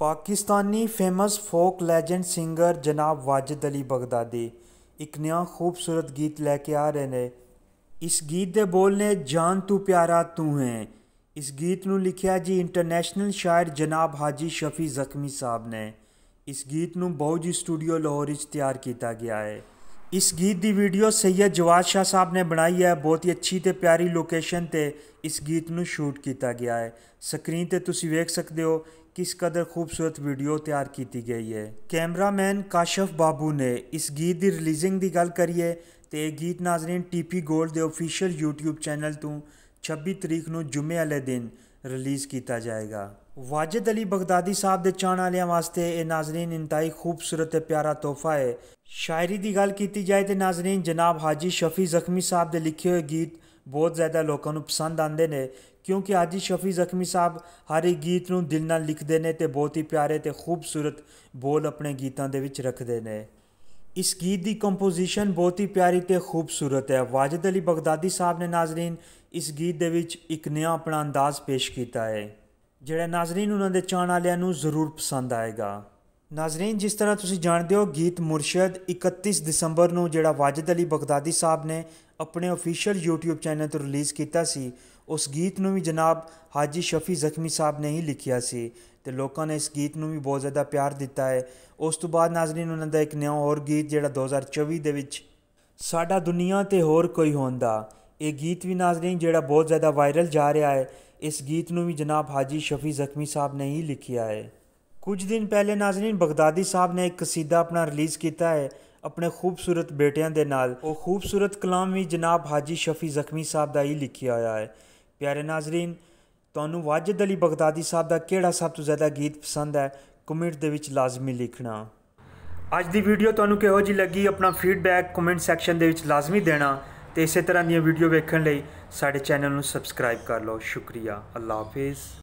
Pakistani famous folk legend singer जनाब Wajid Ali Baghdadi एक नया खूबसूरत गीत लेके आ रहे ने इस गीत दे बोल ने जान तू प्यारा तू है इस गीत ਨੂੰ ਲਿਖਿਆ जी इंटरनेशनल शायर जनाब हाजी शफी जख्मी साहब ने इस गीत ਨੂੰ बहुजी स्टूडियो लाहौर तैयार किया गया है ਇਸ ਗੀਤ ਦੀ ਵੀਡੀਓ ਸੈਯਦ ਜਵਾਦ ਸ਼ਾਹ ਸਾਹਿਬ ਨੇ ਬਣਾਈ ਹੈ ਬਹੁਤ ਹੀ ਅੱਛੀ ਤੇ ਪਿਆਰੀ ਲੋਕੇਸ਼ਨ ਤੇ ਇਸ ਗੀਤ ਨੂੰ ਸ਼ੂਟ ਕੀਤਾ ਗਿਆ ਹੈ ਸਕਰੀਨ ਤੇ ਤੁਸੀਂ ਵੇਖ ਸਕਦੇ ਹੋ ਕਿਸ ਕਦਰ ਖੂਬਸੂਰਤ ਵੀਡੀਓ ਤਿਆਰ ਕੀਤੀ ਗਈ ਹੈ ਕੈਮਰਾਮੈਨ ਕਾਸ਼ਫ ਬਾਬੂ ਨੇ ਇਸ ਗੀਤ ਦੀ ਰਿਲੀਜ਼ਿੰਗ ਦੀ ਗੱਲ ਕਰੀਏ ਤੇ ਇਹ ਗੀਤ ਨਾਜ਼ਰੀਨ ਟੀਪੀ ਗੋਲਡ ਦੇ ਅਫੀਸ਼ੀਅਲ YouTube ਚੈਨਲ ਤੋਂ 26 ਤਰੀਕ ਨੂੰ ਜੁਮੇ ਵਾਲੇ ਦਿਨ ਰਿਲੀਜ਼ ਕੀਤਾ ਜਾਏਗਾ ਵਾਜਦ ਅਲੀ ਬਗਦਾਦੀ ਸਾਹਿਬ ਦੇ ਚਾਹਣ ਵਾਲਿਆਂ ਵਾਸਤੇ ਇਹ ਨਾਜ਼ਰੀਨ ਇੰਤਾਈ ਖੂਬਸੂਰਤ ਤੇ ਪਿਆਰਾ ਤੋਹਫਾ ਹੈ ਸ਼ਾਇਰੀ ਦੀ ਗੱਲ ਕੀਤੀ ਜਾਏ ਤੇ ਨਾਜ਼ਰੀਨ ਜਨਾਬ ਹਾਜੀ ਸ਼ਫੀ ਜ਼ਖਮੀ ਸਾਹਿਬ ਦੇ ਲਿਖੇ ਹੋਏ ਗੀਤ ਬਹੁਤ ਜ਼ਿਆਦਾ ਲੋਕਾਂ ਨੂੰ ਪਸੰਦ ਆਉਂਦੇ ਨੇ ਕਿਉਂਕਿ ਹਾਜੀ ਸ਼ਫੀ ਜ਼ਖਮੀ ਸਾਹਿਬ ਹਰ ਇੱਕ ਗੀਤ ਨੂੰ ਦਿਲ ਨਾਲ ਲਿਖਦੇ ਨੇ ਤੇ ਬਹੁਤ ਹੀ ਪਿਆਰੇ ਤੇ ਖੂਬਸੂਰਤ ਬੋਲ ਆਪਣੇ ਗੀਤਾਂ ਦੇ ਵਿੱਚ ਰੱਖਦੇ ਨੇ ਇਸ ਗੀਤ ਦੀ ਕੰਪੋਜੀਸ਼ਨ ਬਹੁਤ ਹੀ ਪਿਆਰੀ ਤੇ ਖੂਬਸੂਰਤ ਹੈ ਵਾਜਦ ਅਲੀ ਬਗਦਾਦੀ ਸਾਹਿਬ ਨੇ ਨਾਜ਼ਰੀਨ ਇਸ ਗੀਤ ਦੇ ਵਿੱਚ ਇੱਕ ਨਿਆ ਆਪਣਾ ਅੰਦਾਜ਼ ਪੇਸ਼ ਕੀਤਾ ਹੈ ਜਿਹੜਾ ਨਾਜ਼ਰੀਨ ਉਹਨਾਂ ਦੇ ਚਾਹਣ ਵਾਲਿਆਂ ਨੂੰ ਜ਼ਰੂਰ ਪਸੰਦ ਆਏਗਾ ਨਾਜ਼ਰੀਨ ਜਿਸ ਤਰ੍ਹਾਂ ਤੁਸੀਂ ਜਾਣਦੇ ਹੋ ਗੀਤ ਮੁਰਸ਼ਦ 31 ਦਸੰਬਰ ਨੂੰ ਜਿਹੜਾ ਵਾਜਦ ਅਲੀ ਬਗਦਾਦੀ ਸਾਹਿਬ ਨੇ ਆਪਣੇ ਅਫੀਸ਼ੀਅਲ YouTube ਚੈਨਲ ਤੇ ਰਿਲੀਜ਼ ਕੀਤਾ ਸੀ ਉਸ ਗੀਤ ਨੂੰ ਵੀ ਜਨਾਬ ਹਾਜੀ ਸ਼ਫੀ ਜ਼ਖਮੀ ਸਾਹਿਬ ਨੇ ਹੀ ਲਿਖਿਆ ਸੀ ਤੇ ਲੋਕਾਂ ਨੇ ਇਸ ਗੀਤ ਨੂੰ ਵੀ ਬਹੁਤ ਜ਼ਿਆਦਾ ਪਿਆਰ ਦਿੱਤਾ ਹੈ ਉਸ ਤੋਂ ਬਾਅਦ ਨਾਜ਼ਰੀਨ ਉਹਨਾਂ ਦਾ ਇੱਕ ਨਿਆ ਹੋਰ ਗੀਤ ਜਿਹੜਾ 2024 ਦੇ ਵਿੱਚ ਸਾਡਾ ਦੁਨੀਆ ਤੇ ਹੋਰ ਕੋਈ ਹੁੰਦਾ ਇਹ ਗੀਤ ਵੀ ਨਾਜ਼ਰੀਨ ਜਿਹੜਾ ਬਹੁਤ ਜ਼ਿਆਦਾ ਵਾਇਰਲ ਜਾ ਰਿਹਾ ਹੈ ਇਸ ਗੀਤ ਨੂੰ ਵੀ ਜਨਾਬ ਹਾਜੀ ਸ਼ਫੀ ਜ਼ਖਮੀ ਸਾਹਿਬ ਨੇ ਹੀ ਲਿਖਿਆ ਹੈ ਕੁਝ ਦਿਨ ਪਹਿਲੇ ਨਾਜ਼ਰੀਨ ਬਗਦਾਦੀ ਸਾਹਿਬ ਨੇ ਇੱਕ ਕਸੀਦਾ ਆਪਣਾ ਰਿਲੀਜ਼ ਕੀਤਾ ਹੈ ਆਪਣੇ ਖੂਬਸੂਰਤ ਬੇਟਿਆਂ ਦੇ ਨਾਲ ਉਹ ਖੂਬਸੂਰਤ ਕਲਾਮ ਵੀ ਜਨਾਬ ਹਾਜੀ ਸ਼ਫੀ ਜ਼ਖਮੀ ਸਾਹਿਬ ਦਾ ਹੀ ਲਿਖਿਆ ਆਇਆ ਹੈ ਪਿਆਰੇ ਨਾਜ਼ਰੀਨ ਤੁਹਾਨੂੰ ਵਾਜਦ ਅਲੀ ਬਗਦਾਦੀ ਸਾਹਿਬ ਦਾ ਕਿਹੜਾ ਸਭ ਤੋਂ ਜ਼ਿਆਦਾ ਗੀਤ ਪਸੰਦ ਹੈ ਕਮੈਂਟ ਦੇ ਵਿੱਚ ਲਾਜ਼ਮੀ ਲਿਖਣਾ ਅੱਜ ਦੀ ਵੀਡੀਓ ਤੁਹਾਨੂੰ ਕਿਹੋ ਜੀ ਲੱਗੀ ਆਪਣਾ ਫੀਡਬੈਕ ਕਮੈਂਟ ਸੈਕਸ਼ਨ ਦੇ ਵਿੱਚ ਲਾਜ਼ਮੀ ਦੇਣਾ ਤੇ ਇਸੇ ਤਰ੍ਹਾਂ ਦੀਆਂ ਵੀਡੀਓ ਵੇਖਣ ਲਈ ਸਾਡੇ ਚੈਨਲ ਨੂੰ ਸਬਸਕ੍ਰਾਈਬ ਕਰ ਲਓ ਸ਼ੁਕਰੀਆ ਅੱਲਾਹ ਹਾਫਿਜ਼